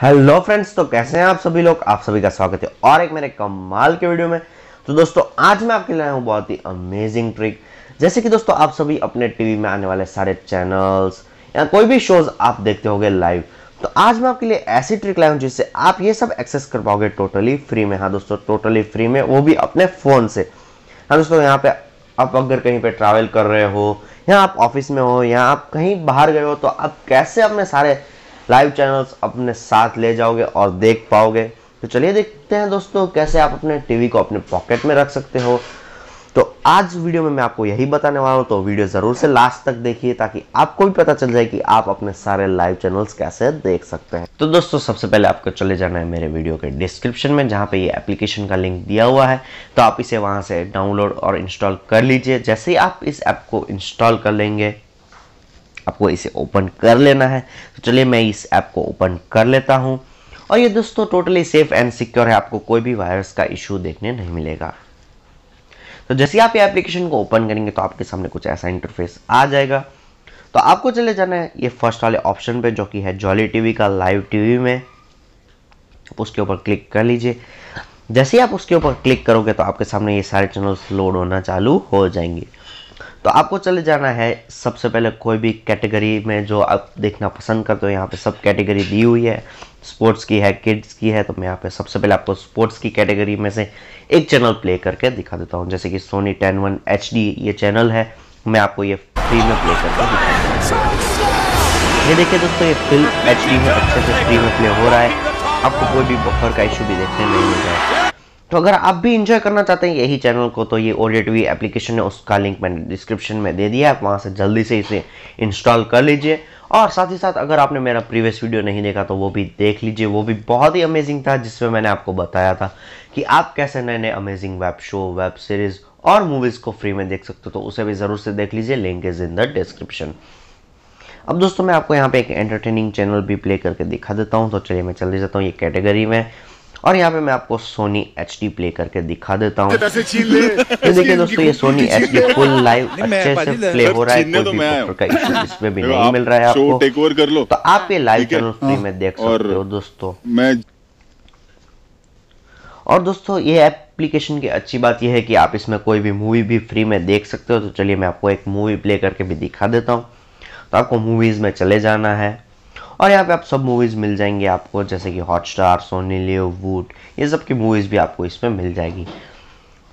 hello friends तो कैसे हैं आप सभी लोग आप सभी का स्वागत है और एक मेरे कमाल के वीडियो में तो दोस्तों आज मैं आपके लाया हूं बहुत ही अमेजिंग ट्रिक जैसे कि दोस्तों आप सभी अपने टीवी में आने वाले सारे चैनल्स या कोई भी शोज आप देखते होंगे लाइव तो आज मैं आपके लिए ऐसी ट्रिक लाया हूँ जिससे आप ये सब एक्सेस कर पाओगे टोटली फ्री में हाँ दोस्तों टोटली फ्री में वो भी अपने फ़ोन से हाँ दोस्तों यहाँ पे आप अगर कहीं पे ट्रैवल कर रहे हो या आप ऑफिस में हो या आप कहीं बाहर गए हो तो आप कैसे अपने सारे लाइव चैनल्स अपने साथ ले जाओगे और देख पाओगे तो चलिए देखते हैं दोस्तों कैसे आप अपने टीवी को अपने पॉकेट में रख सकते हो तो आज वीडियो में मैं आपको यही बताने वाला हूँ तो वीडियो ज़रूर से लास्ट तक देखिए ताकि आपको भी पता चल जाए कि आप अपने सारे लाइव चैनल्स कैसे देख सकते हैं तो दोस्तों सबसे पहले आपको चले जाना है मेरे वीडियो के डिस्क्रिप्शन में जहाँ पे ये एप्लीकेशन का लिंक दिया हुआ है तो आप इसे वहाँ से डाउनलोड और इंस्टॉल कर लीजिए जैसे ही आप इस ऐप को इंस्टॉल कर लेंगे आपको इसे ओपन कर लेना है तो चलिए मैं इस ऐप को ओपन कर लेता हूँ और ये दोस्तों टोटली सेफ एंड सिक्योर है आपको कोई भी वायरस का इशू देखने नहीं मिलेगा तो जैसे आप ये एप्लीकेशन को ओपन करेंगे तो आपके सामने कुछ ऐसा इंटरफेस आ जाएगा तो आपको चले जाना है ये फर्स्ट वाले ऑप्शन पे जो कि है जॉली टीवी का लाइव टीवी में उसके ऊपर क्लिक कर लीजिए जैसे ही आप उसके ऊपर क्लिक करोगे तो आपके सामने ये सारे चैनल्स लोड होना चालू हो जाएंगे तो आपको चले जाना है सबसे पहले कोई भी कैटेगरी में जो आप देखना पसंद करते हो यहाँ पे सब कैटेगरी दी हुई है स्पोर्ट्स की है किड्स की है तो मैं यहाँ पे सबसे पहले आपको स्पोर्ट्स की कैटेगरी में से एक चैनल प्ले करके दिखा देता हूँ जैसे कि सोनी टेन वन एच ये चैनल है मैं आपको ये फ्री में प्ले करके दिखा ये देखिए दोस्तों ये फिल्म एच में अच्छे से फ्री में प्ले हो रहा है आपको कोई भी बफर का इशू भी देखने नहीं मिल रहा है तो अगर आप भी इंजॉय करना चाहते हैं यही चैनल को तो ये वी एप्लीकेशन है उसका लिंक मैंने डिस्क्रिप्शन में दे दिया आप वहाँ से जल्दी से इसे इंस्टॉल कर लीजिए और साथ ही साथ अगर आपने मेरा प्रीवियस वीडियो नहीं देखा तो वो भी देख लीजिए वो भी बहुत ही अमेजिंग था जिसमें मैंने आपको बताया था कि आप कैसे नए नए amazing web show web series और मूवीज़ को फ्री में देख सकते हो तो उसे भी ज़रूर से देख लीजिए link is in the description अब दोस्तों मैं आपको यहाँ पे एक एंटरटेनिंग चैनल भी प्ले करके दिखा देता हूँ तो चलिए मैं चले जाता हूँ ये कैटेगरी में और यहाँ पे मैं आपको सोनी एच डी प्ले करके दिखा देता हूँ तो देखिए दोस्तों ये Sony H D full live अच्छे से प्ले हो रहा है कोई तो भी का इसमें भी नहीं मिल रहा है आपको टेक ओवर कर लो तो आप ये लाइव चैनल फ्री में देख सकते हो दोस्तों मैं और दोस्तों ये एप्लीकेशन की अच्छी बात यह है कि आप इसमें कोई भी मूवी भी फ्री में देख सकते हो तो चलिए मैं आपको एक मूवी प्ले करके भी दिखा देता हूँ तो आपको मूवीज़ में चले जाना है और यहाँ पे आप सब मूवीज़ मिल जाएंगी आपको जैसे कि हॉट स्टार सोनी लियो वूट ये सब की मूवीज़ भी आपको इसमें मिल जाएगी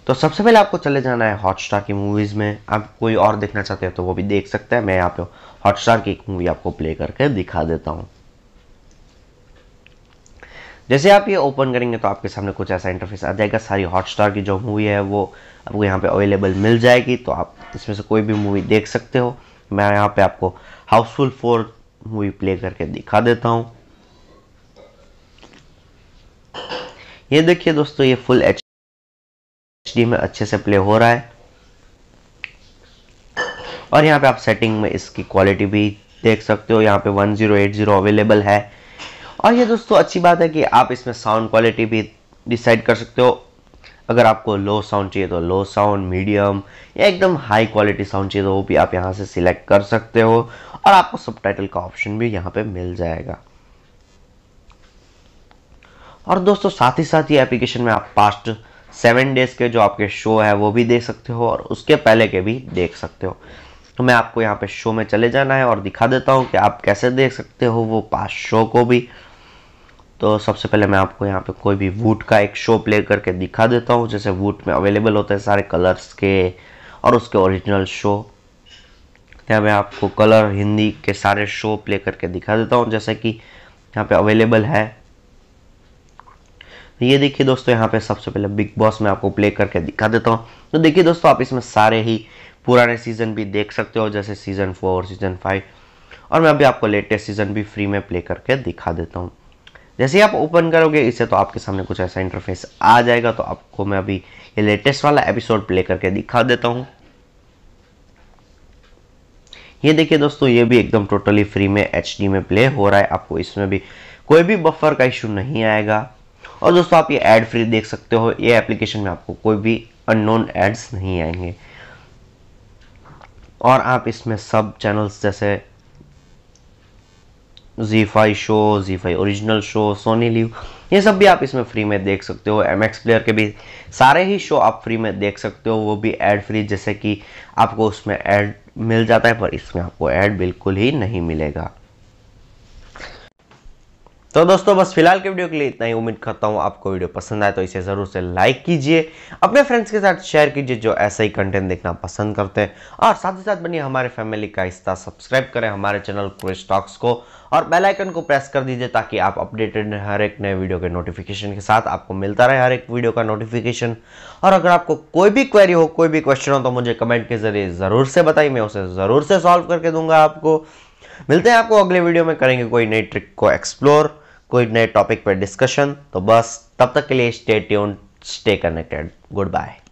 तो सबसे पहले आपको चले जाना है हॉटस्टार की मूवीज़ में आप कोई और देखना चाहते हैं तो वो भी देख सकते हैं मैं यहाँ पे हॉटस्टार की एक मूवी आपको प्ले करके दिखा देता हूँ जैसे आप ये ओपन करेंगे तो आपके सामने कुछ ऐसा इंटरफेस आ जाएगा सारी हॉटस्टार की जो मूवी है वो आपको यहाँ पे अवेलेबल मिल जाएगी तो आप इसमें से कोई भी मूवी देख सकते हो मैं यहाँ पे आपको हाउसफुल फोर मूवी प्ले करके दिखा देता हूँ ये देखिए दोस्तों ये फुल एच डी में अच्छे से प्ले हो रहा है और यहाँ पे आप सेटिंग में इसकी क्वालिटी भी देख सकते हो यहाँ पे 1080 अवेलेबल है और ये दोस्तों अच्छी बात है कि आप इसमें साउंड क्वालिटी भी डिसाइड कर सकते हो अगर आपको लो साउंड चाहिए तो लो साउंड मीडियम या एकदम हाई क्वालिटी साउंड चाहिए तो वो भी आप यहाँ से सिलेक्ट कर सकते हो और आपको सब का ऑप्शन भी यहाँ पे मिल जाएगा और दोस्तों साथ ही साथ ये एप्लीकेशन में आप पास्ट सेवन डेज के जो आपके शो है वो भी देख सकते हो और उसके पहले के भी देख सकते हो तो मैं आपको यहाँ पे शो में चले जाना है और दिखा देता हूँ कि आप कैसे देख सकते हो वो पास्ट शो को भी तो सबसे पहले मैं आपको यहाँ पे कोई भी वूट का एक शो प्ले करके दिखा देता हूँ जैसे वूट में अवेलेबल होते हैं सारे कलर्स के और उसके ओरिजिनल शो तो यहाँ मैं आपको कलर हिंदी के सारे शो प्ले करके दिखा देता हूँ जैसे कि यहाँ पे अवेलेबल है ये देखिए दोस्तों यहाँ पे सबसे पहले बिग बॉस में आपको प्ले करके दिखा देता हूँ तो देखिए दोस्तों आप इसमें सारे ही पुराने सीज़न भी देख सकते हो जैसे सीज़न फोर सीज़न फाइव और मैं अभी आपको लेटेस्ट सीज़न भी फ्री में प्ले करके दिखा देता हूँ जैसे आप ओपन करोगे इसे तो आपके सामने कुछ ऐसा इंटरफेस आ जाएगा तो आपको मैं अभी ये लेटेस्ट वाला एपिसोड प्ले करके दिखा देता हूँ ये देखिए दोस्तों ये भी एकदम टोटली फ्री में एच में प्ले हो रहा है आपको इसमें भी कोई भी बफर का इशू नहीं आएगा और दोस्तों आप ये एड फ्री देख सकते हो ये एप्लीकेशन में आपको कोई भी अननोन एड्स नहीं आएंगे और आप इसमें सब चैनल्स जैसे Zee five show Zee five original show Sony LIV ये सब भी आप इसमें फ्री में देख सकते हो एम एक्स प्लेयर के भी सारे ही शो आप फ्री में देख सकते हो वो भी एड फ्री जैसे कि आपको उसमें ऐड मिल जाता है पर इसमें आपको ऐड बिल्कुल ही नहीं मिलेगा तो दोस्तों बस फिलहाल के वीडियो के लिए इतना ही उम्मीद करता हूँ आपको वीडियो पसंद आए तो इसे ज़रूर से लाइक कीजिए अपने फ्रेंड्स के साथ शेयर कीजिए जो ऐसा ही कंटेंट देखना पसंद करते हैं और साथ ही साथ बनिए हमारे फैमिली का हिस्सा सब्सक्राइब करें हमारे चैनल क्विज स्टॉक्स को और बेल आइकन को प्रेस कर दीजिए ताकि आप अपडेटेड हर एक नए वीडियो के नोटिफिकेशन के साथ आपको मिलता रहे हर एक वीडियो का नोटिफिकेशन और अगर आपको कोई भी क्वेरी हो कोई भी क्वेश्चन हो तो मुझे कमेंट के जरिए ज़रूर से बताइए मैं उसे ज़रूर से सॉल्व करके दूंगा आपको मिलते हैं आपको अगले वीडियो में करेंगे कोई नई ट्रिक को एक्सप्लोर कोई नए टॉपिक पर डिस्कशन तो बस तब तक के लिए stay tune stay connected good bye